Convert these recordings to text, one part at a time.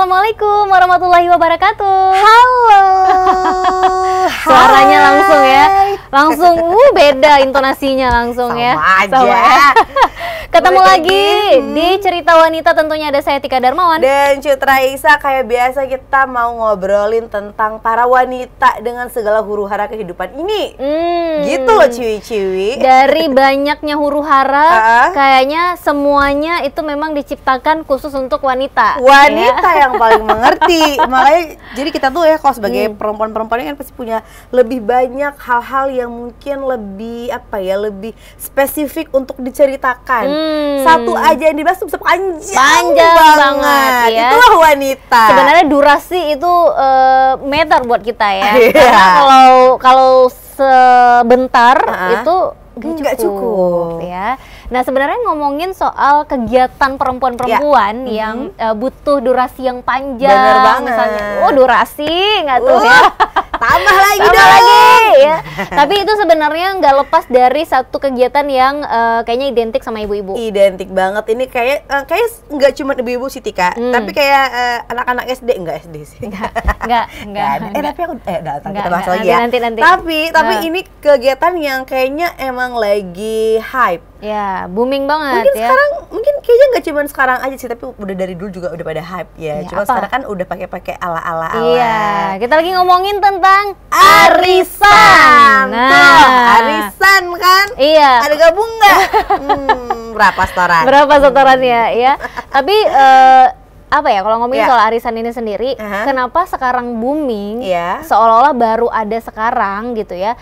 Assalamualaikum warahmatullahi wabarakatuh. Halo. Suaranya langsung ya. Langsung uh beda intonasinya langsung Sama ya. Sama aja. Ya. Ketemu lagi di Cerita Wanita tentunya ada saya Tika Darmawan dan Citra Isa kayak biasa kita mau ngobrolin tentang para wanita dengan segala huru hara kehidupan ini. Hmm. Gitu loh ciwi-ciwi. Dari banyaknya huru hara kayaknya semuanya itu memang diciptakan khusus untuk wanita. Wanita ya? yang paling mengerti. Makanya jadi kita tuh ya kalau sebagai hmm. perempuan-perempuan kan pasti punya lebih banyak hal-hal yang mungkin lebih apa ya, lebih spesifik untuk diceritakan. Hmm Hmm. Satu aja yang dibahas bisa panjang, panjang banget. banget ya. Itulah wanita. Sebenarnya durasi itu uh, meter buat kita ya. Yeah. Karena kalau kalau sebentar uh -huh. itu nggak cukup. cukup ya. Nah sebenarnya ngomongin soal kegiatan perempuan-perempuan ya. yang mm -hmm. uh, butuh durasi yang panjang, Bener banget. misalnya, oh durasi nggak uh. tuh uh. ya. tambah lagi tambah dong. lagi ya. tapi itu sebenarnya nggak lepas dari satu kegiatan yang uh, kayaknya identik sama ibu-ibu identik banget ini kayak uh, kayak nggak cuma ibu-ibu sih Tika hmm. tapi kayak uh, anak-anak SD nggak SD sih nggak nggak eh tapi aku eh datang kita bahas lagi ya nanti, nanti. tapi tapi nah. ini kegiatan yang kayaknya emang lagi hype Ya, booming banget mungkin ya. sekarang, mungkin kayaknya nggak cuma sekarang aja sih, tapi udah dari dulu juga udah pada hype ya. ya cuma sekarang kan udah pakai-pakai ala-ala. Iya, kita lagi ngomongin tentang tentang arisan. Nah, Tuh, arisan kan? Iya. Ada gabung nggak? hmm, berapa setoran? Berapa setorannya? Hmm. Ya. Tapi uh, apa ya kalau ngomongin yeah. soal arisan ini sendiri, uh -huh. kenapa sekarang booming? Yeah. Seolah-olah baru ada sekarang gitu ya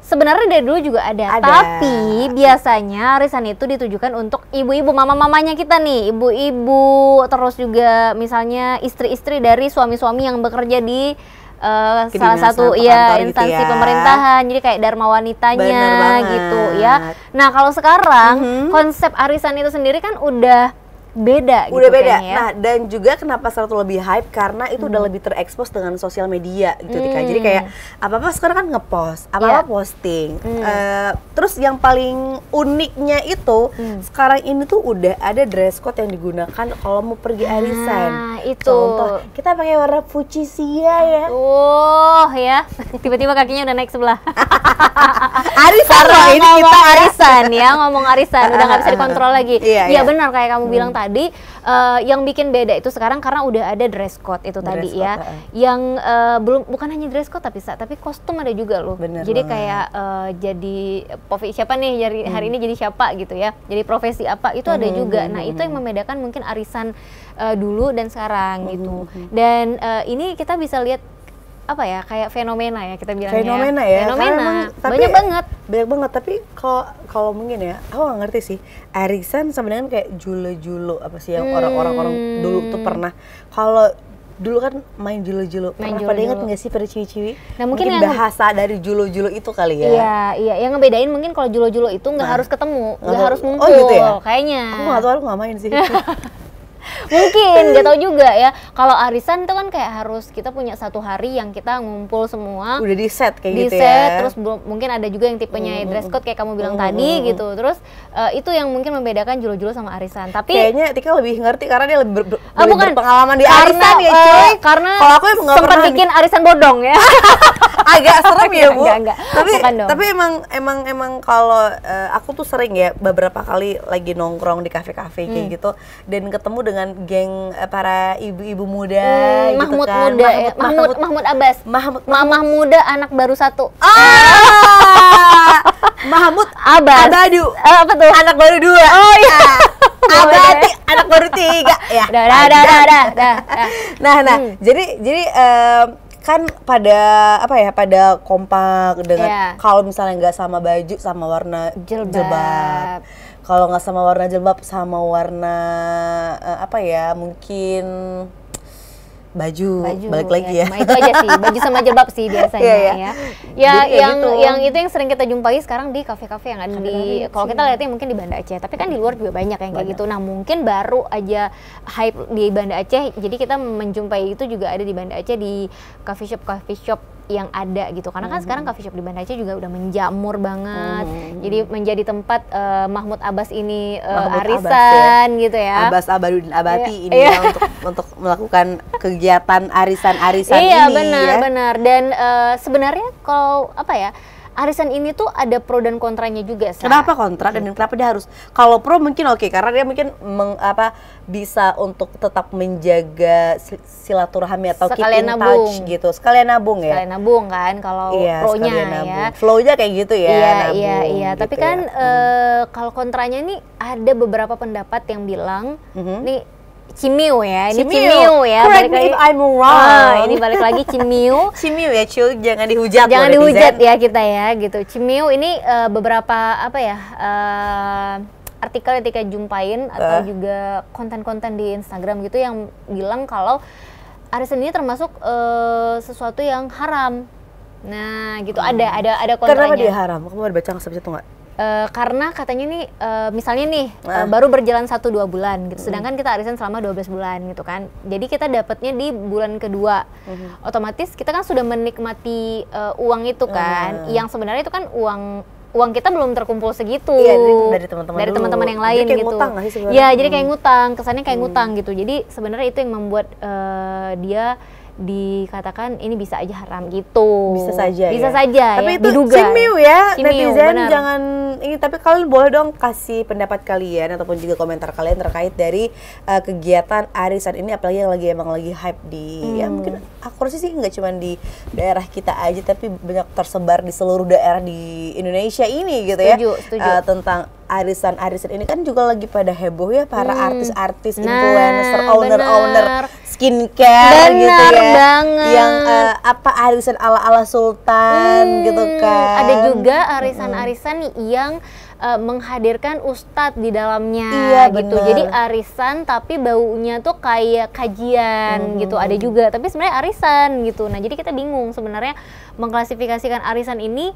sebenarnya dari dulu juga ada, ada. tapi biasanya arisan itu ditujukan untuk ibu-ibu mama-mamanya kita nih ibu-ibu terus juga misalnya istri-istri dari suami-suami yang bekerja di uh, salah satu ya instansi gitu ya. pemerintahan jadi kayak dharma wanitanya gitu ya nah kalau sekarang mm -hmm. konsep arisan itu sendiri kan udah beda udah gitu kan beda kayaknya. nah dan juga kenapa satu lebih hype karena itu hmm. udah lebih terekspos dengan sosial media gitu hmm. Tika jadi hmm. kayak apa apa sekarang kan ngepost apa iya. apa yeah. posting hmm. uh, terus yang paling uniknya itu hmm. sekarang ini tuh udah ada dress code yang digunakan kalau mau pergi ah, arisan nah, itu contoh kita pakai warna fuchsia ya oh ya tiba-tiba kakinya udah naik sebelah arisan loh ini kita ya. arisan ya ngomong arisan udah nggak bisa dikontrol lagi iya, ya, ya benar kayak kamu hmm. bilang tadi uh, yang bikin beda itu sekarang karena udah ada dress code itu dress tadi code, ya. Yang uh, belum bukan hanya dress code tapi tapi kostum ada juga loh. Bener jadi banget. kayak uh, jadi profesi siapa nih hari, hmm. hari ini jadi siapa gitu ya. Jadi profesi apa itu hmm, ada juga. Hmm, nah, itu yang hmm. membedakan mungkin arisan uh, dulu dan sekarang hmm, gitu. Hmm. hmm. Dan uh, ini kita bisa lihat apa ya kayak fenomena ya kita bilang fenomena ya fenomena emang, tapi, banyak banget banyak banget tapi kalau kalau mungkin ya aku gak ngerti sih arisan sebenarnya kayak julo-julo apa sih yang orang-orang orang hmm. dulu tuh pernah kalau dulu kan main julo-julo pernah julo -julo. pada inget nggak sih pada ciwi-ciwi nah, mungkin, mungkin yang bahasa dari julo-julo itu kali ya iya iya yang ngebedain mungkin kalau julo-julo itu nggak nah, harus ketemu nggak nah, harus muncul oh, oh gitu ya? kayaknya aku nggak tahu aku nggak main sih mungkin nggak tau juga ya kalau arisan itu kan kayak harus kita punya satu hari yang kita ngumpul semua udah di set kayak di gitu set, ya terus mungkin ada juga yang tipenya mm. dress code kayak kamu bilang mm. tadi gitu terus uh, itu yang mungkin membedakan julo-julo sama arisan tapi kayaknya Tika lebih ngerti karena dia lebih ber, ber, ah, lebih berpengalaman di karena, arisan ya eh, cuy uh, karena kalau aku emang sempat bikin arisan bodong ya agak serem ya bu enggak, enggak. tapi tapi emang emang emang kalau uh, aku tuh sering ya beberapa kali lagi nongkrong di kafe-kafe kayak hmm. gitu dan ketemu dengan geng eh, para ibu-ibu muda hmm, gitu Mahmud gitu kan. muda Mahmud, ya. Mahmud, Mahmud, Mahmud Abbas. Mahmud, Mahmud. Mamah muda anak baru satu. Ah! Mahmud Abbas. Abadu. Eh, apa tuh? Anak baru dua. Oh iya. Abadi anak baru tiga ya. Udah, udah, udah, udah, udah, udah. Nah, nah. Hmm. Jadi jadi um, kan pada apa ya pada kompak dengan yeah. kalau misalnya nggak sama baju sama warna jilbab, jilbab kalau nggak sama warna jilbab sama warna uh, apa ya mungkin baju, baju balik lagi ya, ya. itu aja sih baju sama jilbab sih biasanya yeah, yeah. ya ya Jadi, gitu ya, yang gitu. yang itu yang sering kita jumpai sekarang di kafe-kafe yang ada di kalau kita lihatnya mungkin di Banda Aceh tapi kan di luar juga banyak yang kayak gitu nah mungkin baru aja hype di Banda Aceh jadi kita menjumpai itu juga ada di Banda Aceh di coffee shop coffee shop yang ada gitu karena kan mm -hmm. sekarang coffee shop di Banda Aceh juga udah menjamur banget mm -hmm. jadi menjadi tempat uh, Mahmud Abbas ini uh, Mahmud arisan Abbas, ya. gitu ya Abbas Abadudin Abati yeah. ini yeah. ya iya. untuk untuk melakukan kegiatan arisan-arisan iya, ini benar, ya benar benar dan uh, sebenarnya kalau apa ya arisan ini tuh ada pro dan kontranya juga. Sa. Kenapa kontra dan, hmm. kenapa dia harus? Kalau pro mungkin oke okay, karena dia mungkin meng, apa bisa untuk tetap menjaga silaturahmi atau sekalian keep in nabung. touch gitu. Sekalian nabung ya. Sekalian nabung kan kalau iya, pro-nya ya. Flow-nya kayak gitu ya. Iya nabung, iya iya. Gitu Tapi kan ya. uh, kalau kontranya nih ada beberapa pendapat yang bilang mm -hmm. nih Cimiu ya, ini Cimiu, ya. Correct balik me lagi. if I'm ah, wrong. Ah, ini balik lagi Cimiu. Cimiu ya, Cil, jangan dihujat. Jangan dihujat ya kita ya, gitu. Cimiu ini uh, beberapa apa ya? Uh, eh, artikel yang kita jumpain uh. atau eh. juga konten-konten di Instagram gitu yang bilang kalau arisan ini termasuk uh, sesuatu yang haram. Nah, gitu hmm. ada ada ada kontranya. Kenapa dia haram? Kamu baru baca sebisa itu nggak? uh, karena katanya nih uh, misalnya nih eh, nah. uh, baru berjalan satu dua bulan gitu. Hmm. Sedangkan kita arisan selama 12 bulan gitu kan. Jadi kita dapatnya di bulan kedua. uh hmm. -huh. Otomatis kita kan sudah menikmati uh, uang itu nah. kan. Yang sebenarnya itu kan uang uang kita belum terkumpul segitu. Iya, dari teman-teman dari teman-teman yang lain jadi kayak gitu. Ngutang Ya, jadi kayak hmm. ngutang, kesannya kayak hmm. ngutang gitu. Jadi sebenarnya itu yang membuat uh, dia dikatakan ini bisa aja haram gitu. Bisa saja. Bisa ya? saja. Ya, tapi ya, itu diduga. cimiu ya cimiu, netizen benar. jangan ini tapi kalian boleh dong kasih pendapat kalian ataupun juga komentar kalian terkait dari uh, kegiatan arisan ini apalagi yang lagi emang lagi hype di ya hmm. ya mungkin aku rasa sih nggak cuma di daerah kita aja tapi banyak tersebar di seluruh daerah di Indonesia ini gitu ya. Setuju, setuju. Uh, tentang arisan-arisan ini kan juga lagi pada heboh ya para artis hmm. artis-artis, nah, influencer, owner-owner skincare bener gitu ya. banget. Yang uh, apa arisan ala-ala sultan hmm, gitu kan. Ada juga arisan-arisan hmm. yang uh, menghadirkan ustadz di dalamnya iya, gitu. Bener. Jadi arisan tapi baunya tuh kayak kajian hmm. gitu. Ada juga, tapi sebenarnya arisan gitu. Nah, jadi kita bingung sebenarnya mengklasifikasikan arisan ini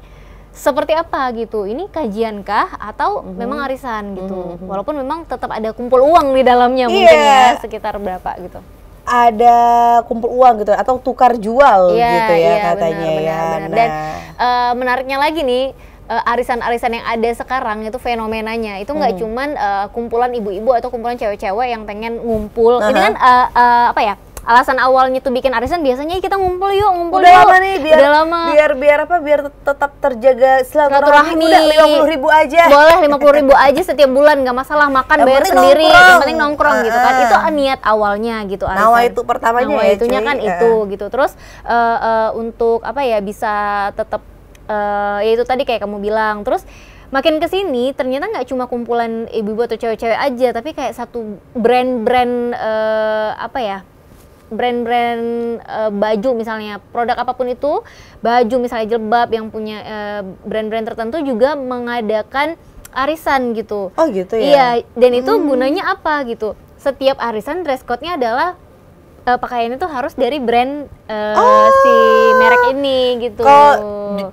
seperti apa gitu ini kajian kah atau mm-hmm. memang arisan gitu mm-hmm. walaupun memang tetap ada kumpul uang di dalamnya iya. mungkin ya sekitar berapa gitu ada kumpul uang gitu atau tukar jual yeah, gitu ya yeah, katanya benar, ya benar, benar. Nah. dan uh, menariknya lagi nih eh, arisan-arisan uh, yang ada sekarang itu fenomenanya itu nggak hmm. cuman uh, kumpulan ibu-ibu atau kumpulan cewek-cewek yang pengen ngumpul uh -huh. ini kan uh, uh, apa ya alasan awalnya tuh bikin arisan biasanya kita ngumpul yuk ngumpul udah yuk. lama nih biar udah lama. biar biar apa biar tetap terjaga silaturahmi udah lima puluh ribu aja boleh lima puluh ribu aja setiap bulan nggak masalah makan ya, bayar sendiri nongkrong. yang penting nongkrong gitu kan itu niat awalnya gitu arisan nawa itu pertamanya nawa ya, itunya ya, kan uh. itu gitu terus uh, uh, untuk apa ya bisa tetap uh, eh, ya itu tadi kayak kamu bilang terus makin ke sini ternyata nggak cuma kumpulan ibu-ibu atau cewek-cewek aja tapi kayak satu brand-brand uh, apa ya brand-brand uh, baju misalnya produk apapun itu baju misalnya jilbab yang punya brand eh, brand-brand tertentu juga mengadakan arisan gitu. Oh gitu ya. Iya, dan itu hmm. gunanya apa gitu. Setiap arisan dress code-nya adalah uh, pakaiannya tuh harus dari brand uh, oh. si merek ini gitu. Kalo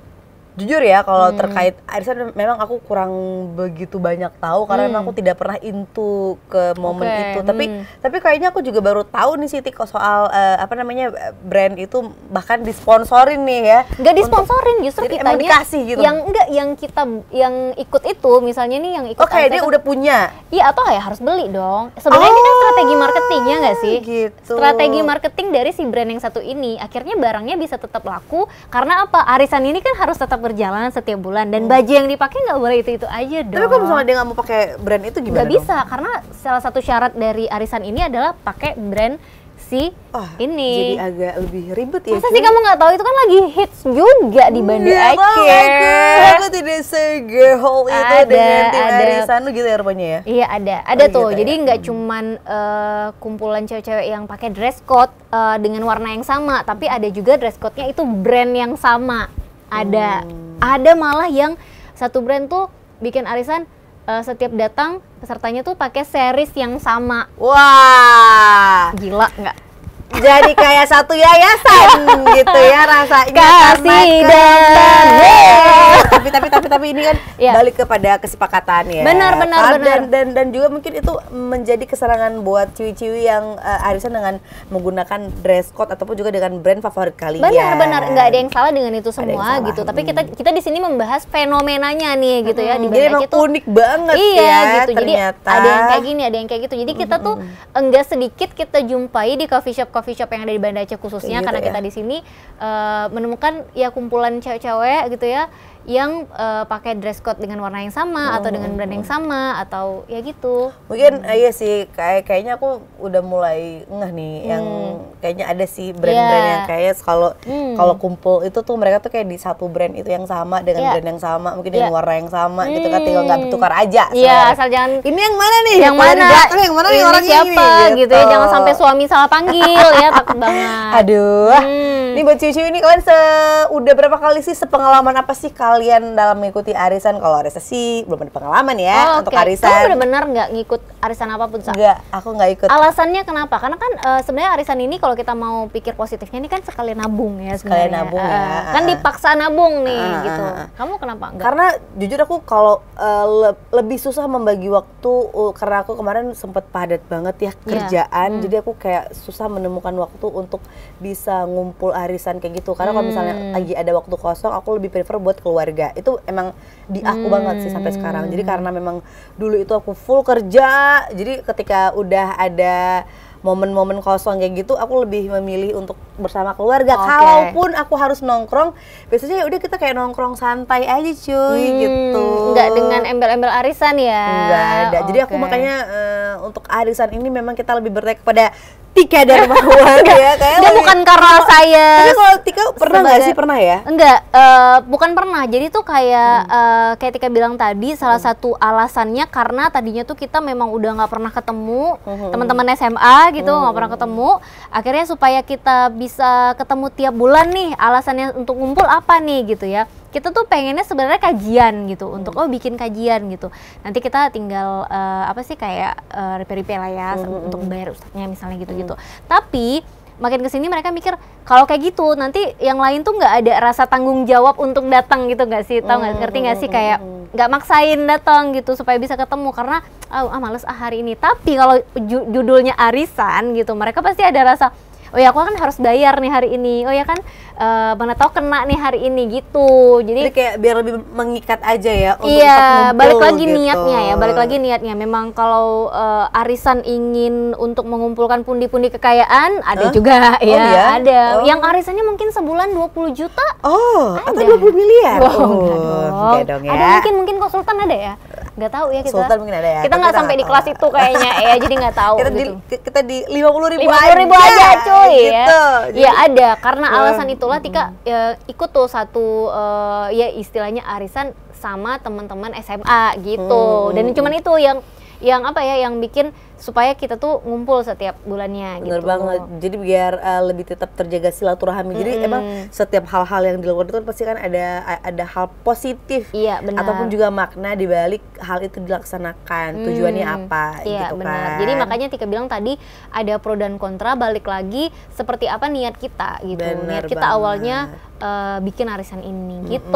jujur ya kalau hmm. terkait arisan memang aku kurang begitu banyak tahu karena hmm. memang aku tidak pernah into ke momen okay. itu tapi hmm. tapi kayaknya aku juga baru tahu nih Siti kok soal uh, apa namanya brand itu bahkan disponsorin nih ya nggak disponsorin Untuk, justru kita dikasih gitu yang enggak yang kita yang ikut itu misalnya nih yang ikut oke oh, kayak dia udah punya iya atau ya harus beli dong sebenarnya oh, ini kan oh, strategi marketingnya nggak sih gitu. strategi marketing dari si brand yang satu ini akhirnya barangnya bisa tetap laku karena apa arisan ini kan harus tetap berjalan setiap bulan dan oh. baju yang dipakai nggak boleh itu itu aja dong. Tapi kalau misalnya dia nggak mau pakai brand itu gimana? Gak bisa karena salah satu syarat dari arisan ini adalah pakai brand si oh, ini. Jadi agak lebih ribet ya. Masa cuy? sih kamu nggak tahu itu kan lagi hits juga di bandung. Aceh. Aku, aku tidak segehol itu ada, dengan tim ada, arisan gitu ya rupanya ya. Iya ada, oh, ada oh, tuh. Gitu jadi iya. nggak ya. cuman uh, kumpulan cewek-cewek yang pakai dress code uh, dengan warna yang sama, tapi ada juga dress code-nya itu brand yang sama. Ada ada malah yang satu brand tuh bikin arisan uh, setiap datang pesertanya tuh pakai series yang sama. Wah, gila nggak? jadi kayak satu yayasan gitu ya rasanya kasih dan tapi tapi tapi tapi ini kan yeah. balik kepada kesepakatan ya benar benar benar dan, dan dan juga mungkin itu menjadi keserangan buat ciwi-ciwi yang uh, arisan dengan menggunakan dress code ataupun juga dengan brand favorit kalian benar benar nggak ada yang salah dengan itu semua gitu tapi hmm. kita kita di sini membahas fenomenanya nih gitu ya hmm, di jadi tuh. itu, unik banget iya, ya gitu ternyata. jadi ada yang kayak gini ada yang kayak gitu jadi kita tuh hmm. enggak sedikit kita jumpai di coffee shop coffee coffee shop yang ada di Banda Aceh khususnya gitu karena ya. kita di sini uh, menemukan ya kumpulan cewek-cewek gitu ya yang uh, pakai dress code dengan warna yang sama oh. atau dengan brand yang sama atau ya gitu. Mungkin hmm. iya sih kayak kayaknya aku udah mulai ngeh nih hmm. yang kayaknya ada sih brand-brand yeah. yang kayak kalau hmm. kalau kumpul itu tuh mereka tuh kayak di satu brand itu yang sama dengan yeah. brand yang sama, mungkin yeah. dengan iya. warna yang sama hmm. gitu kan tinggal nggak hmm. tukar aja. Iya, yeah, asal jangan ini yang mana nih? Yang mana? mana, yang mana nih orang siapa ini, gitu. gitu. ya, jangan sampai suami salah panggil ya takut banget. Aduh. Hmm. Nih buat cewek ini kalian udah berapa kali sih sepengalaman apa sih kalau kalian dalam mengikuti arisan kalau arisan sih belum ada pengalaman ya oh, okay. untuk arisan. Kamu benar-benar nggak ngikut arisan apapun sah Nggak, aku nggak ikut. Alasannya kenapa? Karena kan uh, sebenarnya arisan ini kalau kita mau pikir positifnya ini kan sekali nabung ya sebenarnya. Sekali nabung uh, ya. Eh, kan dipaksa nabung nih uh, gitu. Ah, ah. Kamu kenapa enggak? Karena jujur aku kalau uh, le lebih susah membagi waktu uh, karena aku kemarin sempat padat banget ya iya. kerjaan, yeah. Hmm. jadi aku kayak susah menemukan waktu untuk bisa ngumpul arisan kayak gitu. Karena hmm. kalau misalnya hmm. lagi ada waktu kosong, aku lebih prefer buat keluar keluarga itu emang di aku hmm. banget sih sampai sekarang jadi hmm. karena memang dulu itu aku full kerja jadi ketika udah ada momen-momen kosong kayak gitu aku lebih memilih untuk bersama keluarga okay. kalaupun aku harus nongkrong biasanya ya udah kita kayak nongkrong santai aja cuy hmm, gitu nggak dengan embel-embel arisan ya nggak ada okay. jadi aku makanya uh, untuk arisan ini memang kita lebih bertek kepada Tika Darmawan ya kayak lebih... bukan karena saya Tapi kalau Tika pernah nggak sih pernah ya? Enggak, uh, bukan pernah. Jadi tuh kayak hmm. uh, kayak Tika bilang tadi salah hmm. satu alasannya karena tadinya tuh kita memang udah nggak pernah ketemu hmm. teman-teman SMA gitu hmm. nggak hmm. pernah ketemu. Akhirnya supaya kita bisa ketemu tiap bulan nih alasannya untuk ngumpul apa nih gitu ya kita tuh pengennya sebenarnya kajian gitu hmm. untuk oh bikin kajian gitu nanti kita tinggal uh, apa sih kayak uh, repair-repair lah ya hmm. hmm untuk hmm. bayar ustadznya misalnya gitu-gitu hmm. tapi makin kesini mereka mikir kalau kayak gitu nanti yang lain tuh nggak ada rasa tanggung jawab untuk datang gitu nggak sih tau nggak hmm, ngerti nggak sih kayak nggak maksain datang gitu supaya bisa ketemu karena oh, ah males ah hari ini tapi kalau judulnya arisan gitu mereka pasti ada rasa oh ya aku kan harus bayar nih hari ini oh ya kan uh, mana tahu kena nih hari ini gitu jadi, jadi kayak biar lebih mengikat aja ya untuk iya ngumpul, balik lagi gitu. niatnya ya balik lagi niatnya memang kalau uh, arisan ingin untuk mengumpulkan pundi-pundi kekayaan ada huh? juga oh, ya iya? ada oh. yang arisannya mungkin sebulan 20 juta oh ada. atau puluh miliar wow, oh, oh. dong ya. ada mungkin mungkin konsultan ada ya nggak tahu ya kita Sultan mungkin ada ya kita nggak sampai di kelas itu kayaknya ya jadi nggak tahu kita di gitu. kita di lima puluh ribu lima puluh ribu aja cuy ya. gitu. ya ya ada karena alasan itulah Tika ya, ikut tuh satu uh, ya istilahnya arisan sama teman-teman SMA gitu hmm, hmm, dan hmm. cuman itu yang yang apa ya yang bikin supaya kita tuh ngumpul setiap bulannya Bener gitu. banget. Jadi biar uh, lebih tetap terjaga silaturahmi. Mm -hmm. Jadi emang setiap hal-hal yang dilakukan itu kan pasti kan ada ada hal positif iya, benar. ataupun juga makna di balik hal itu dilaksanakan. Mm. Tujuannya hmm. apa iya, gitu benar. kan. Jadi makanya Tika bilang tadi ada pro dan kontra balik lagi seperti apa niat kita gitu. Bener niat kita awalnya uh, bikin arisan ini gitu.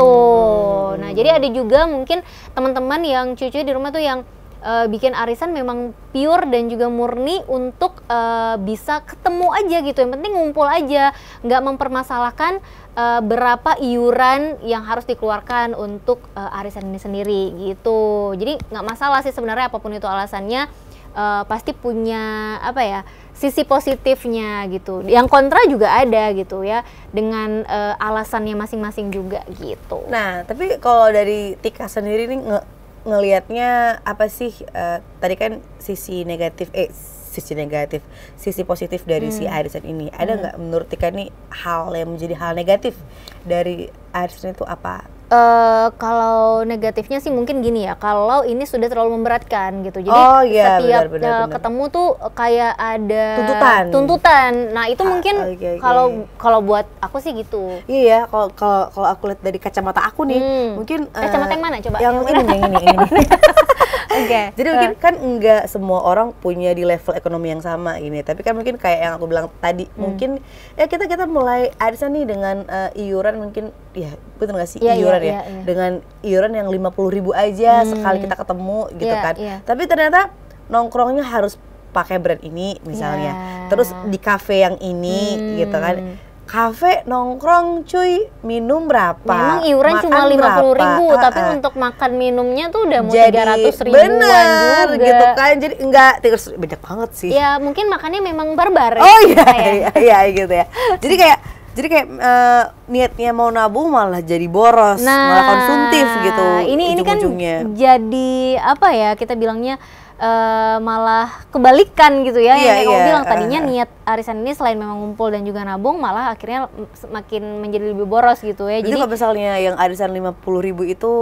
Mm -hmm. Nah, jadi ada juga mungkin teman-teman yang cucu di rumah tuh yang uh, bikin arisan memang pure dan juga murni untuk uh, bisa ketemu aja gitu yang penting ngumpul aja nggak mempermasalahkan uh, berapa iuran yang harus dikeluarkan untuk uh, arisan ini sendiri gitu jadi nggak masalah sih sebenarnya apapun itu alasannya uh, pasti punya apa ya sisi positifnya gitu yang kontra juga ada gitu ya dengan uh, alasannya masing-masing juga gitu nah tapi kalau dari Tika sendiri nih ngelihatnya apa sih uh, tadi kan sisi negatif eh sisi negatif sisi positif dari hmm. si arisan ini ada hmm. nggak hmm. menurut Tika nih hal yang menjadi hal negatif dari arisan itu apa Uh, kalau negatifnya sih mungkin gini ya, kalau ini sudah terlalu memberatkan gitu. Jadi oh, iya, setiap benar, eh, benar, uh, benar. ketemu tuh kayak ada tuntutan. Tuntutan. Nah, itu ah, mungkin kalau okay, okay. kalau buat aku sih gitu. Iya kalau kalau aku lihat dari kacamata aku nih, hmm. mungkin eh, kacamata yang mana coba? Yang, yang ini yang ini. ini. Okay. Jadi mungkin kan enggak semua orang punya di level ekonomi yang sama ini, tapi kan mungkin kayak yang aku bilang tadi, hmm. mungkin ya kita kita mulai Arisa nih dengan uh, iuran mungkin ya betul nggak sih yeah, iya, iuran yeah, ya yeah, yeah. dengan iuran yang lima puluh ribu aja hmm. sekali kita ketemu gitu yeah, kan yeah. tapi ternyata nongkrongnya harus pakai brand ini misalnya yeah. terus di cafe yang ini hmm. gitu kan kafe nongkrong cuy minum berapa memang iuran makan cuma lima puluh ribu uh, uh. tapi untuk makan minumnya tuh udah mau tiga ratus ribuan bener, juga gitu kan jadi enggak terus banyak banget sih ya mungkin makannya memang barbar ya. oh iya, iya iya gitu ya jadi kayak jadi kayak uh, niatnya mau nabung malah jadi boros, nah, malah konsumtif gitu. Ini ujung ini kan jadi apa ya kita bilangnya uh, malah kebalikan gitu ya yeah, yang yeah, kamu iya, bilang tadinya uh, niat arisan ini selain memang ngumpul dan juga nabung malah akhirnya makin menjadi lebih boros gitu ya. Jadi, jadi kalau misalnya yang arisan lima puluh ribu itu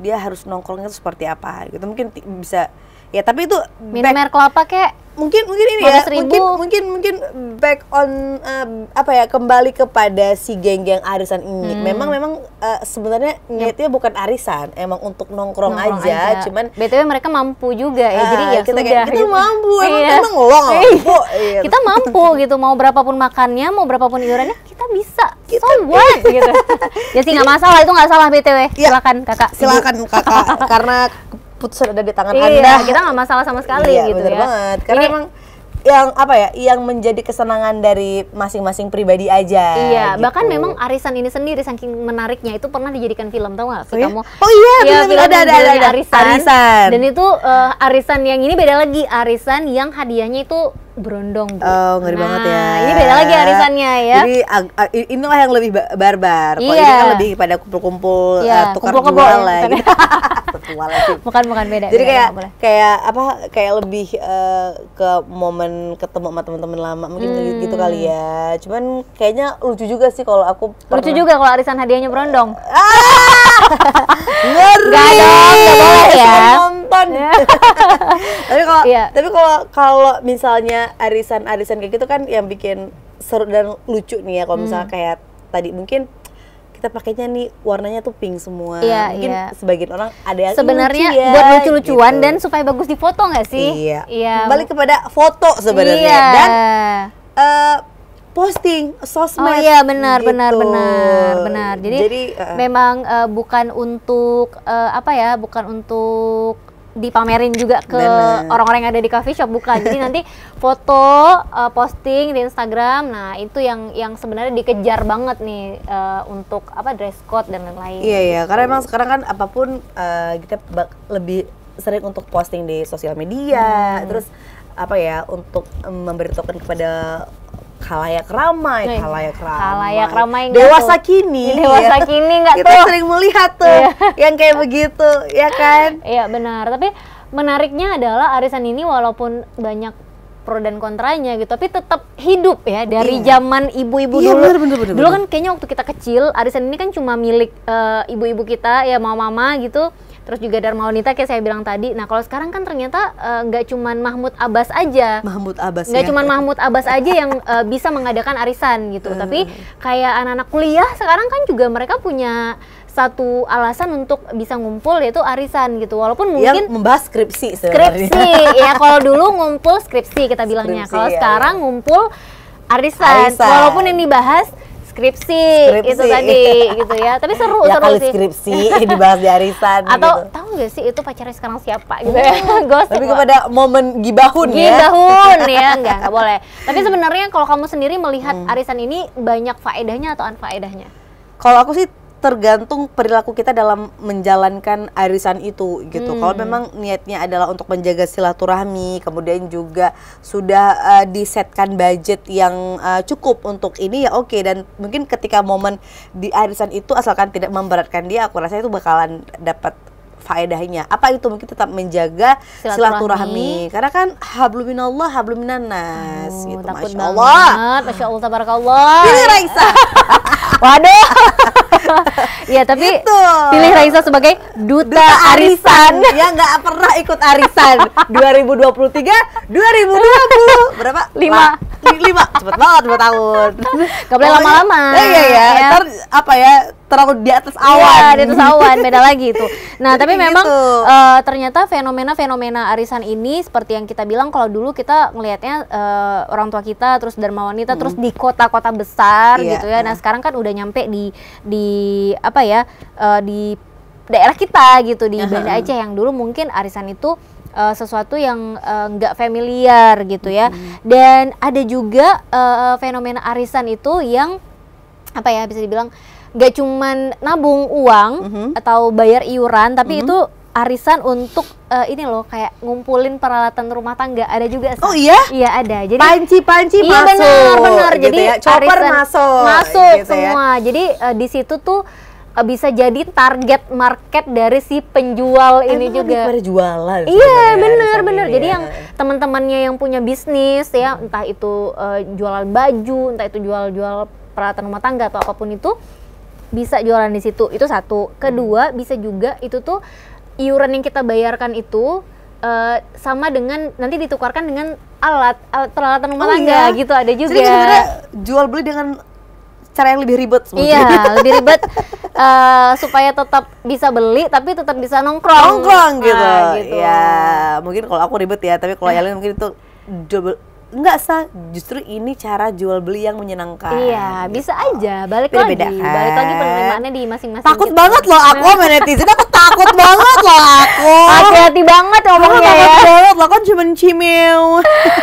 dia harus nongkrongnya seperti apa gitu mungkin bisa ya tapi itu minum air kelapa kek mungkin mungkin ini ya mungkin mungkin mungkin back on uh, apa ya kembali kepada si geng-geng arisan ini hmm. memang memang uh, sebenarnya niatnya yep. bukan arisan emang untuk nongkrong, nongkrong aja, aja cuman btw mereka mampu juga ya uh, jadi ah, ya kita sudah kayak, kita mampu emang, iya. emang lo iya. mampu iya. kita mampu gitu mau berapapun makannya mau berapapun iurannya kita bisa kita so what gitu ya sih nggak masalah itu nggak salah btw ya. silakan kakak silakan kakak karena keputusan ada di tangan iya, anda kita gitu. nggak masalah sama sekali iya, gitu bener ya banget karena Ini, emang yang apa ya yang menjadi kesenangan dari masing-masing pribadi aja iya gitu. bahkan memang arisan ini sendiri saking menariknya itu pernah dijadikan film tau gak sih oh, iya? kamu oh iya ya, film ada, ada, ada, ada. Arisan, arisan dan itu uh, arisan yang ini beda lagi arisan yang hadiahnya itu berondong bu. Oh ngeri nah, banget ya. Ini beda lagi arisannya ya. Jadi ag, ag, inilah yang lebih barbar. Kalau Yeah. ini iya. kan lebih pada kumpul-kumpul yeah, iya, uh, tukar kumpul jual ya, lah. Gitu. Ya. bukan bukan beda. Jadi beda, kayak kayak apa kayak lebih uh, ke momen ketemu sama teman-teman lama mungkin hmm. gitu kali ya. Cuman kayaknya lucu juga sih kalau aku pernah... Lucu juga kalau arisan hadiahnya berondong. Ah! ngeri. Gak dong, gak boleh ya nonton. Ya. tapi kalau yeah. tapi kalau kalau misalnya arisan-arisan kayak gitu kan yang bikin seru dan lucu nih ya kalau hmm. misalnya kayak tadi mungkin kita pakainya nih warnanya tuh pink semua. Iya, Mungkin iya. sebagian orang ada yang sebenarnya lucu ya, buat lucu-lucuan gitu. dan supaya bagus di foto nggak sih? Iya. iya. Balik kepada foto sebenarnya iya. dan uh, posting sosmed. Oh iya benar gitu. benar benar benar. Jadi, Jadi uh, memang uh, bukan untuk uh, apa ya? Bukan untuk dipamerin juga ke orang-orang yang ada di coffee shop bukan jadi nanti foto uh, posting di Instagram nah itu yang yang sebenarnya dikejar banget nih uh, untuk apa dress code dan lain-lain iya iya gitu. karena emang sekarang kan apapun uh, kita lebih sering untuk posting di sosial media hmm. terus apa ya untuk mm, memberi token kepada kalayak ramai, Nih. kalayak ramai. Kalayak ramai Dewasa tuh. kini. Dewasa ya. kini nggak tuh. Kita sering melihat tuh iya. yang kayak begitu, ya kan? Iya benar. Tapi menariknya adalah arisan ini walaupun banyak pro dan kontranya gitu tapi tetap hidup ya dari iya. zaman ibu-ibu iya, dulu bener, bener, bener, dulu kan kayaknya waktu kita kecil arisan ini kan cuma milik eh, ibu-ibu uh, ibu -ibu kita ya mama-mama gitu terus juga Dharma Wanita kayak saya bilang tadi. Nah kalau sekarang kan ternyata eh, nggak uh, cuman Mahmud Abbas aja, Mahmud Abbas nggak ya. cuman Mahmud Abbas aja yang uh, bisa mengadakan arisan gitu, uh. tapi kayak anak-anak kuliah sekarang kan juga mereka punya satu alasan untuk bisa ngumpul yaitu arisan gitu walaupun mungkin ya, membahas skripsi sebenarnya. skripsi ya kalau dulu ngumpul skripsi kita bilangnya kalau ya, ya. sekarang ya. ngumpul arisan. arisan walaupun yang dibahas skripsi, skripsi. itu tadi gitu ya. Tapi seru ya, seru kali sih. skripsi dibahas di arisan Atau gitu. tahu gak sih itu pacarnya sekarang siapa gitu oh, ya. Gosip. Tapi kepada momen gibahun, gibahun ya. Gibahun ya, enggak enggak boleh. Tapi sebenarnya kalau kamu sendiri melihat hmm. arisan ini banyak faedahnya atau anfaedahnya? Kalau aku sih tergantung perilaku kita dalam menjalankan arisan itu gitu. Hmm. Kalau memang niatnya adalah untuk menjaga silaturahmi, kemudian juga sudah uh, disetkan budget yang uh, cukup untuk ini ya oke okay. dan mungkin ketika momen di arisan itu asalkan tidak memberatkan dia, aku rasa itu bakalan dapat faedahnya. Apa itu mungkin tetap menjaga silaturahmi, silaturahmi. karena kan habluminallah habluminanas. oh, gitu. Takut Masya banget. Allah. Masya Allah tabarakallah. Ini Raisa. Waduh. ya tapi gitu. pilih Raisa sebagai duta, duta arisan. arisan. Ya nggak pernah ikut arisan. 2023, 2020 berapa? Lima, lima. Cepet banget dua tahun. Gak boleh lama-lama. Eh, iya ya. Ntar apa ya? terlalu di atas iya, awan. Iya, di atas awan beda lagi itu. Nah, tapi gitu. memang uh, ternyata fenomena-fenomena arisan ini seperti yang kita bilang kalau dulu kita ngelihatnya uh, orang tua kita terus wanita hmm. terus di kota-kota besar yeah. gitu ya. Nah, eh. sekarang kan udah nyampe di di apa ya? Uh, di daerah kita gitu di Banda Aceh yang dulu mungkin arisan itu uh, sesuatu yang nggak uh, familiar gitu ya. Hmm. Dan ada juga uh, fenomena arisan itu yang apa ya bisa dibilang gak cuman nabung uang mm -hmm. atau bayar iuran tapi mm -hmm. itu arisan untuk uh, ini loh kayak ngumpulin peralatan rumah tangga ada juga sih. Oh iya? Iya ada. Jadi panci-panci iya, masuk. Iya benar benar. Gitu jadi ya. Chopper arisan masuk. Masuk gitu ya. semua. Ya. Jadi uh, di situ tuh uh, bisa jadi target market dari si penjual Emang ini juga. pada jualan. Iya benar benar. Jadi ya. yang teman-temannya yang punya bisnis ya entah itu uh, jualan baju, entah itu jual-jual peralatan rumah tangga atau apapun itu bisa jualan di situ itu satu kedua hmm. bisa juga itu tuh iuran yang kita bayarkan itu uh, sama dengan nanti ditukarkan dengan alat, alat peralatan rumah oh, tangga iya? gitu ada juga. Jadi sebenarnya jual beli dengan cara yang lebih ribet sebenernya. Iya, lebih ribet uh, supaya tetap bisa beli tapi tetap bisa nongkrong. Nongkrong gitu. Nah, gitu. Ya, mungkin kalau aku ribet ya, tapi kalau eh. Yalin mungkin itu double enggak sah justru ini cara jual beli yang menyenangkan iya gitu. bisa aja balik Beda -beda lagi kan. balik lagi penerimaannya di masing-masing takut gitu. banget loh aku nah. sama aku takut banget loh aku. Hati-hati banget ngomongnya ya. Takut banget loh kan cuman cimil.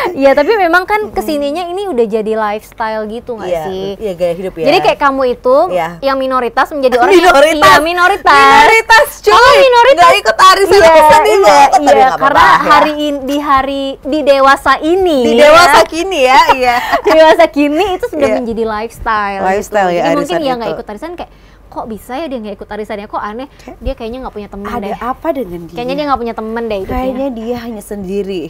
Ya, tapi memang kan kesininya ini udah jadi lifestyle gitu nggak ya, sih? Iya gaya hidup ya. Jadi kayak kamu itu ya. yang minoritas menjadi orang minoritas. yang minoritas. Minoritas cuy. Oh, minoritas. Gak ikut arisan ya, ya, iya, iya, iya karena apa -apa, hari in, di hari di dewasa ini. Di ya. dewasa ya. kini ya, iya. di dewasa kini itu sudah yeah. menjadi lifestyle. Lifestyle gitu. ya. Jadi mungkin Ya nggak gitu. ikut arisan kayak kok bisa ya dia nggak ikut arisannya kok aneh dia kayaknya nggak punya teman deh ada apa dengan dia kayaknya dia nggak punya teman deh kayaknya dia hanya sendiri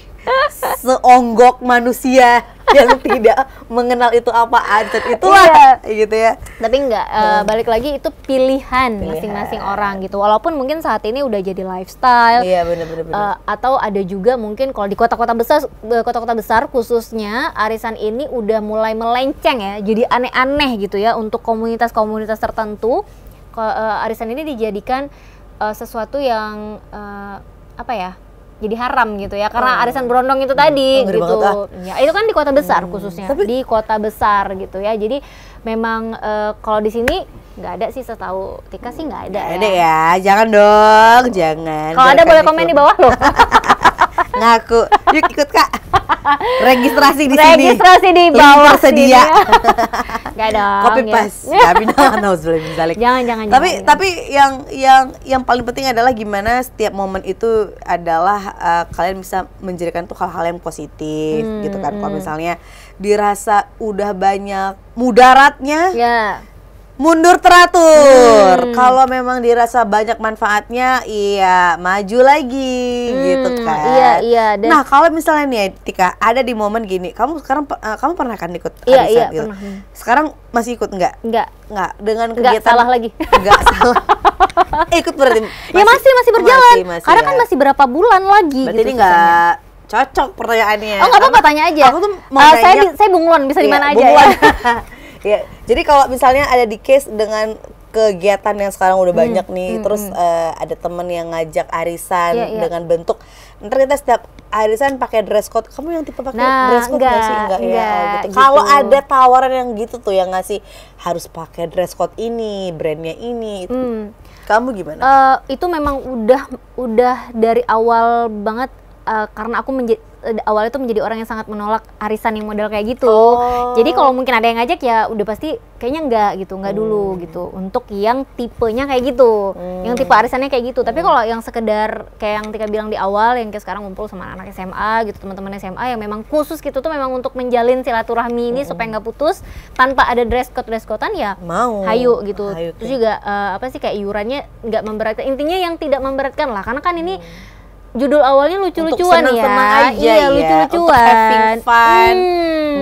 seonggok manusia yang tidak mengenal itu apa ancet itulah iya. gitu ya tapi enggak eh, balik lagi itu pilihan masing-masing orang gitu walaupun mungkin saat ini udah jadi lifestyle iya bener bener, Uh, atau ada juga mungkin kalau di kota-kota besar eh, kota-kota besar khususnya arisan ini udah mulai melenceng ya jadi aneh-aneh gitu ya untuk komunitas-komunitas tertentu arisan ini dijadikan uh, sesuatu yang uh, apa ya jadi haram gitu ya karena oh. arisan berondong itu tadi oh, gitu. Ah. Ya, itu kan di kota besar hmm. khususnya, Tapi... di kota besar gitu ya. Jadi memang uh, kalau di sini nggak ada sih setahu Tika sih nggak ada. Gak ya. ada ya, jangan dong, jangan. Kalau ada boleh komen gitu. di bawah loh. ngaku. Yuk ikut Kak. Registrasi di Registrasi sini. Registrasi di bawah sedia. nggak dong. Copy ya. paste. Ya. Tapi jangan jangan jangan. Tapi jangan. tapi yang yang yang paling penting adalah gimana setiap momen itu adalah uh, kalian bisa menjadikan tuh hal-hal yang positif hmm, gitu kan. Hmm. Kalau hmm. misalnya dirasa udah banyak mudaratnya. Yeah mundur teratur. Hmm. Kalau memang dirasa banyak manfaatnya, iya maju lagi hmm, gitu kan. Iya iya. Dan... Nah kalau misalnya nih Tika ada di momen gini, kamu sekarang uh, kamu pernah kan ikut iya, arisan iya, gitu? Pernah. Hmm. Sekarang masih ikut nggak? Nggak. Nggak dengan kegiatan. Nggak salah lagi. Nggak salah. Eh, ikut berarti. Ya, masih, ya masih masih berjalan. Masih, masih, Karena ya. kan masih berapa bulan lagi. Berarti gitu, ini nggak cocok pertanyaannya. Oh nggak apa-apa tanya aja. Aku tuh mau uh, saya saya bunglon bisa iya, di mana aja. Bunglon. Ya? ya jadi kalau misalnya ada di case dengan kegiatan yang sekarang udah hmm, banyak hmm, nih, hmm, terus hmm. Uh, ada temen yang ngajak arisan yeah, yeah. dengan bentuk, ntar kita setiap arisan pakai dress code, kamu yang tipe pakai nah, dress code enggak, sih? Enggak, ya, enggak ya, gitu. Kalau hmm. ada tawaran yang gitu tuh yang ngasih harus pakai dress code ini, brandnya ini, itu, hmm. kamu gimana? Uh, itu memang udah udah dari awal banget uh, karena aku menjadi Eh, awalnya tuh menjadi orang yang sangat menolak arisan yang model kayak gitu. Oh. Jadi kalau mungkin ada yang ngajak ya udah pasti kayaknya enggak gitu, enggak hmm. dulu gitu. Untuk yang tipenya kayak gitu, hmm. yang tipe arisannya kayak gitu. Hmm. Tapi kalau yang sekedar kayak yang Tika bilang di awal, yang kayak sekarang ngumpul sama anak SMA gitu, teman-teman SMA yang memang khusus gitu tuh memang untuk menjalin silaturahmi ini supaya hmm. nggak putus tanpa ada dress code dress codean ya. Mau. Hayu gitu. Hayu, Terus juga uh, apa sih kayak iurannya nggak memberatkan. Intinya yang tidak memberatkan lah, karena kan ini hmm judul awalnya lucu-lucuan ya. Senang iya, aja iya, ya. lucu-lucuan. Untuk having fun.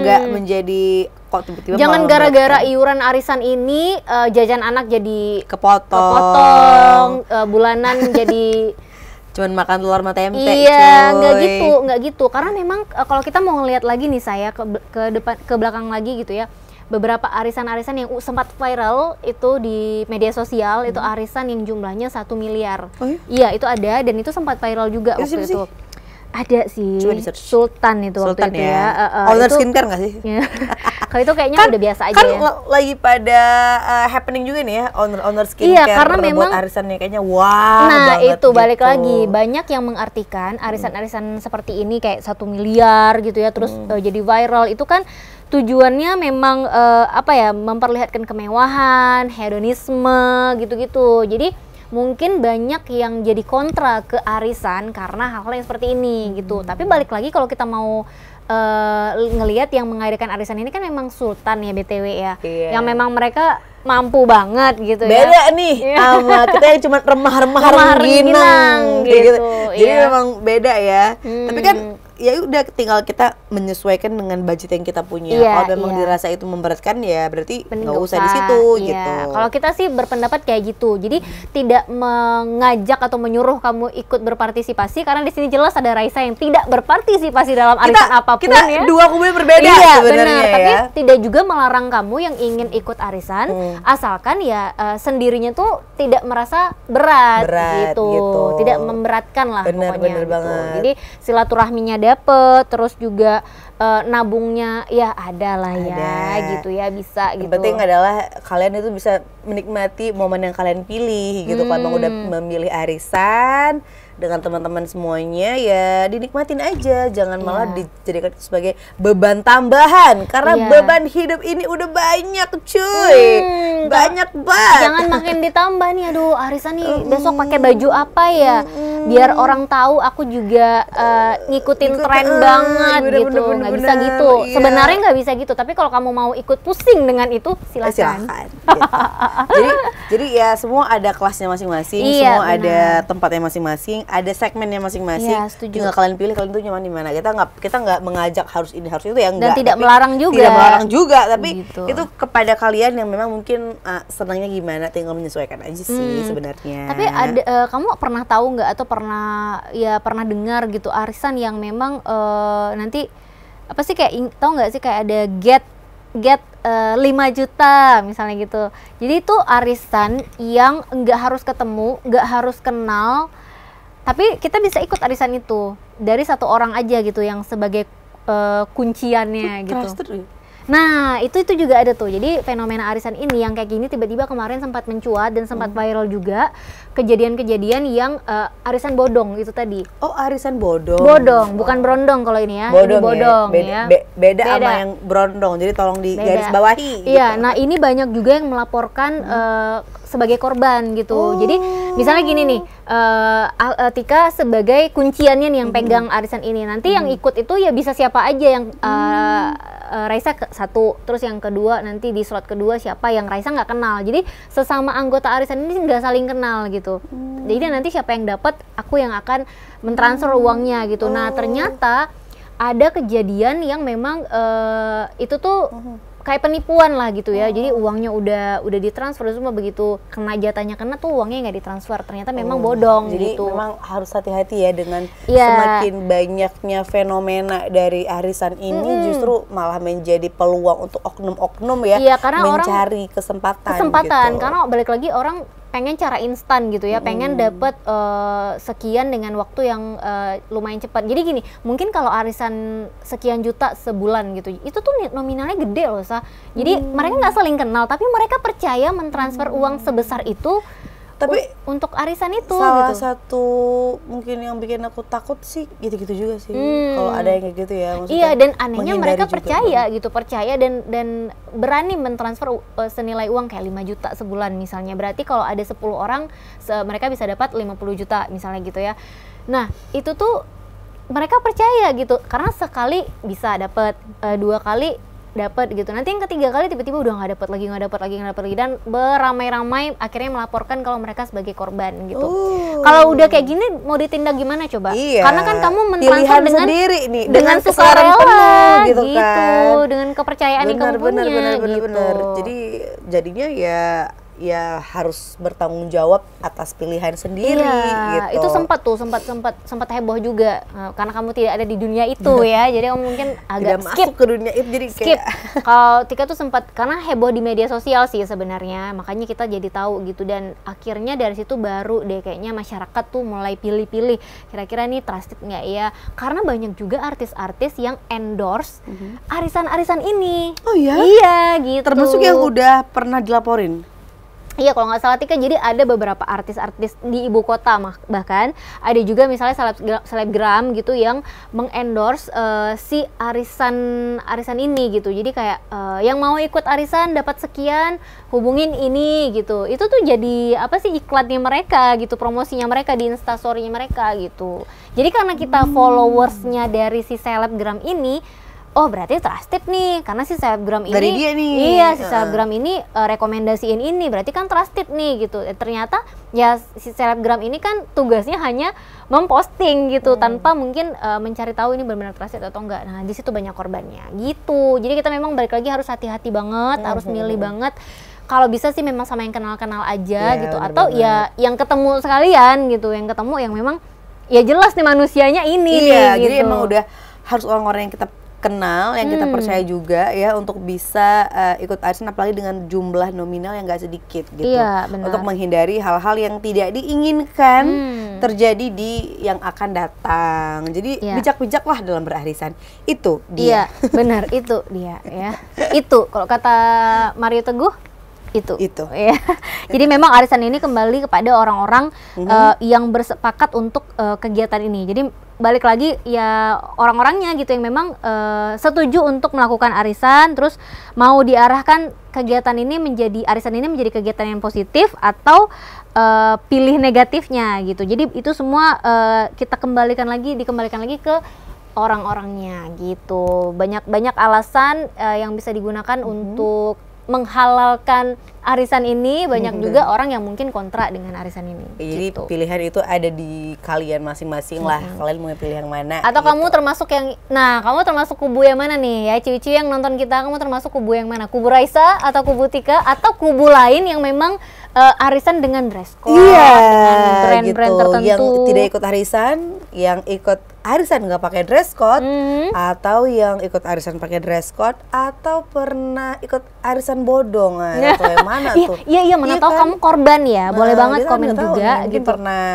Hmm. menjadi kok tiba-tiba Jangan gara-gara gitu. iuran arisan ini uh, jajan anak jadi kepotong. Kepotong uh, bulanan jadi cuman makan telur sama tempe. Iya, enggak gitu, enggak gitu. Karena memang uh, kalau kita mau ngelihat lagi nih saya ke ke depan ke belakang lagi gitu ya beberapa arisan-arisan yang sempat viral itu di media sosial hmm. itu arisan yang jumlahnya satu miliar. Oh, iya? iya itu ada dan itu sempat viral juga ya, waktu sih? itu. Ada sih. Sultan itu Sultan waktu itu ya. Uh, uh, Owner skincare nggak sih? Iya. Kalau itu kayaknya kan, udah biasa aja kan ya. lagi pada uh, happening juga nih ya owner owner iya, skincare. Iya, karena memang arisannya kayaknya wow. Nah itu gitu. balik lagi banyak yang mengartikan arisan-arisan seperti ini kayak satu miliar gitu ya terus hmm. uh, jadi viral itu kan tujuannya memang uh, apa ya memperlihatkan kemewahan, hedonisme gitu-gitu. Jadi mungkin banyak yang jadi kontra ke arisan karena hal-hal yang seperti ini hmm. gitu. Tapi balik lagi kalau kita mau uh, ngelihat yang mengadakan arisan ini kan memang sultan ya BTW ya. Yeah. Yang memang mereka mampu banget gitu Beda ya. Beda nih iya. sama kita yang cuma remah-remah remah ginang gitu. gitu. Jadi yeah. memang beda ya. Hmm. Tapi kan ya udah tinggal kita menyesuaikan dengan budget yang kita punya. Yeah, kalau memang yeah. dirasa itu memberatkan ya berarti nggak usah di situ yeah. gitu. Kalau kita sih berpendapat kayak gitu. Jadi tidak mengajak atau menyuruh kamu ikut berpartisipasi karena di sini jelas ada Raisa yang tidak berpartisipasi dalam arisan kita, apapun kita ya. dua kubu berbeda iya, sebenarnya benar. ya. Tapi tidak juga melarang kamu yang ingin ikut arisan hmm. asalkan ya uh, sendirinya tuh tidak merasa berat, berat gitu. gitu. Tidak memberatkan lah bener, pokoknya. Bener gitu. banget. Jadi silaturahminya dapet terus juga uh, nabungnya ya ada lah ya ada. gitu ya bisa yang gitu. Penting adalah kalian itu bisa menikmati momen yang kalian pilih gitu hmm. kalau udah memilih arisan dengan teman-teman semuanya ya dinikmatin aja jangan malah iya. dijadikan sebagai beban tambahan karena yeah. beban hidup ini udah banyak cuy hmm, banyak banget jangan makin ditambah nih aduh arisan nih besok pakai baju apa ya mm biar orang tahu aku juga uh, ngikutin Ikut, tren uh, banget bener, gitu nggak bisa gitu iya. sebenarnya nggak bisa gitu tapi kalau kamu mau ikut pusing dengan itu silakan, silakan gitu. jadi jadi ya semua ada kelasnya masing-masing iya, semua bener. ada tempatnya masing-masing ada segmennya masing-masing ya, tinggal kalian pilih kalian tuh nyaman di mana kita nggak kita nggak mengajak harus ini harus itu ya enggak dan tidak tapi, melarang juga tidak melarang juga tapi gitu. itu kepada kalian yang memang mungkin uh, senangnya gimana tinggal menyesuaikan aja sih hmm. sebenarnya tapi ada uh, kamu pernah tahu nggak atau pernah ya pernah dengar gitu arisan yang memang uh, nanti apa sih kayak tau nggak sih kayak ada get get uh, juta misalnya gitu. Jadi itu arisan yang nggak harus ketemu, nggak harus kenal, tapi kita bisa ikut arisan itu dari satu orang aja gitu yang sebagai uh, kunciannya itu gitu. Nah, itu itu juga ada tuh. Jadi fenomena arisan ini yang kayak gini tiba-tiba kemarin sempat mencuat dan sempat hmm. viral juga kejadian-kejadian yang uh, arisan bodong itu tadi. Oh, arisan bodong. Bodong, bukan brondong kalau ini ya. Bodong, ini bodong ya. Beda, ya. Be beda, beda sama yang brondong. Jadi tolong digaris bawahi. Iya, gitu. nah ini banyak juga yang melaporkan hmm. uh, sebagai korban gitu. Oh. Jadi misalnya gini nih, uh, Tika sebagai kunciannya nih yang hmm. pegang arisan ini. Nanti hmm. yang ikut itu ya bisa siapa aja yang uh, mm-hmm. Raisa satu, terus yang kedua nanti di slot kedua siapa yang Raisa nggak kenal. Jadi sesama anggota arisan ini nggak saling kenal gitu. Hmm. Jadi nanti siapa yang dapat, aku yang akan mentransfer hmm. uangnya gitu. Oh. Nah ternyata oh. ada kejadian yang memang uh, itu tuh. Hmm kayak penipuan lah gitu ya. Oh. Jadi uangnya udah udah ditransfer semua begitu kena jatanya kena tuh uangnya nggak ditransfer. Ternyata memang oh. bodong Jadi gitu. memang harus hati-hati ya dengan yeah. semakin banyaknya fenomena dari arisan ini hmm. justru malah menjadi peluang untuk oknum-oknum ya. Iya, karena mencari orang kesempatan. Kesempatan gitu. karena balik lagi orang pengen cara instan gitu ya, pengen hmm. dapat uh, eh, sekian dengan waktu yang uh, lumayan cepat. Jadi gini, mungkin kalau arisan sekian juta sebulan gitu, itu tuh nominalnya gede loh sa. Jadi hmm. mereka nggak saling kenal, tapi mereka percaya mentransfer hmm. uang sebesar itu tapi untuk arisan itu salah gitu. satu mungkin yang bikin aku takut sih gitu-gitu juga sih hmm. kalau ada yang kayak gitu ya maksudnya iya dan anehnya mereka percaya juga. gitu percaya dan dan berani mentransfer uh, senilai uang kayak 5 juta sebulan misalnya berarti kalau ada 10 orang mereka bisa dapat 50 juta misalnya gitu ya nah itu tuh mereka percaya gitu karena sekali bisa dapat uh, dua kali dapat gitu nanti yang ketiga kali tiba-tiba udah nggak dapat lagi nggak dapat lagi nggak dapat lagi dan beramai-ramai akhirnya melaporkan kalau mereka sebagai korban gitu uh. kalau udah kayak gini mau ditindak gimana coba iya. karena kan kamu mentransfer dengan sendiri nih dengan, dengan sukarela gitu, gitu kan. dengan kepercayaan bener, yang kamu bener, punya Benar-benar gitu jadi jadinya ya ya harus bertanggung jawab atas pilihan sendiri iya, gitu. Itu sempat tuh sempat sempat sempat heboh juga eh, karena kamu tidak ada di dunia itu ya. Jadi kamu mungkin agak tidak skip ke dunia itu jadi skip. Kalau Tika tuh sempat karena heboh di media sosial sih sebenarnya. Makanya kita jadi tahu gitu dan akhirnya dari situ baru deh kayaknya masyarakat tuh mulai pilih-pilih kira-kira nih trusted nggak ya? Karena banyak juga artis-artis yang endorse mhm. arisan-arisan ini. Oh iya. Iya gitu. Termasuk yang udah pernah dilaporin. Iya kalau nggak salah Tika jadi ada beberapa artis-artis di ibu kota mah, bahkan ada juga misalnya seleb selebgram gitu yang mengendorse uh, si arisan arisan ini gitu. Jadi kayak uh, yang mau ikut arisan dapat sekian, hubungin ini gitu. Itu tuh jadi apa sih iklannya mereka gitu, promosinya mereka di instastorynya mereka gitu. Jadi karena kita followersnya dari si selebgram ini oh berarti trust tip nih karena si selebgram ini dari dia nih iya si selebgram ini uh, rekomendasiin ini berarti kan trust tip nih gitu eh, ternyata ya si selebgram ini kan tugasnya hanya memposting gitu hmm. tanpa mungkin uh, mencari tahu ini benar-benar trust trusted atau enggak nah di situ banyak korbannya gitu jadi kita memang balik lagi harus hati-hati banget hmm. harus milih hmm, hmm. banget kalau bisa sih memang sama yang kenal-kenal aja yeah, gitu bener -bener. atau ya yang ketemu sekalian gitu yang ketemu yang memang ya jelas nih manusianya ini iya nih, gitu. jadi emang udah harus orang-orang yang kita kenal, yang kita hmm. percaya juga ya untuk bisa uh, ikut arisan apalagi dengan jumlah nominal yang gak sedikit gitu. Iya, benar. Untuk menghindari hal-hal yang tidak diinginkan hmm. terjadi di yang akan datang. Jadi ya. bijak-bijaklah dalam berarisan. Itu dia. Iya, benar itu dia ya. itu kalau kata Mario Teguh itu. Itu. Iya. Jadi memang arisan ini kembali kepada orang-orang mm -hmm. uh, yang bersepakat untuk uh, kegiatan ini. Jadi balik lagi ya orang-orangnya gitu yang memang uh, setuju untuk melakukan arisan terus mau diarahkan kegiatan ini menjadi arisan ini menjadi kegiatan yang positif atau uh, pilih negatifnya gitu. Jadi itu semua uh, kita kembalikan lagi dikembalikan lagi ke orang-orangnya gitu. Banyak-banyak alasan uh, yang bisa digunakan mm -hmm. untuk menghalalkan arisan ini banyak hmm, juga orang yang mungkin kontra dengan arisan ini. Jadi gitu. pilihan itu ada di kalian masing-masing hmm. lah. Kalian mau pilih yang mana? Atau gitu. kamu termasuk yang nah, kamu termasuk kubu yang mana nih ya? Cici yang nonton kita, kamu termasuk kubu yang mana? Kubu Raisa atau kubu Tika atau kubu lain yang memang uh, arisan dengan dress code, yeah, dengan brand-brand gitu. tertentu. Yang tidak ikut arisan, yang ikut arisan nggak pakai dress code, -hmm. atau yang ikut arisan pakai dress code, atau pernah ikut arisan bodong ah, atau yang mana? iya, tuh. Iya iya mana iya, tahu kan? kamu korban ya. Nah, boleh nah, banget komen tahu, juga tahu, gitu. Pernah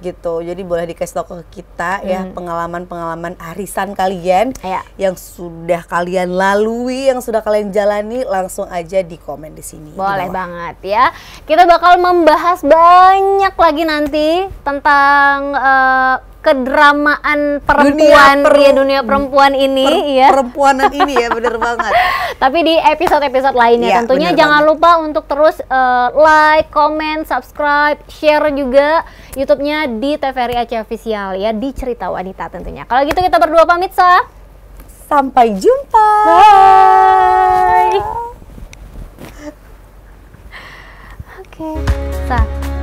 gitu. Jadi boleh dikasih tahu ke kita ya, hmm. ya pengalaman-pengalaman arisan kalian Aya. yang sudah kalian lalui, yang sudah kalian jalani, langsung aja di komen di sini. Boleh di banget ya. Kita bakal membahas banyak lagi nanti tentang uh, kedramaan perempuan dunia, per ya, dunia perempuan ini per ya perempuanan ini ya bener banget tapi di episode-episode lainnya ya, tentunya jangan banget. lupa untuk terus uh, like, comment, subscribe, share juga YouTube-nya di TVRI Aceh Official ya di Cerita Wanita tentunya kalau gitu kita berdua pamit sa sampai jumpa bye oke okay. sa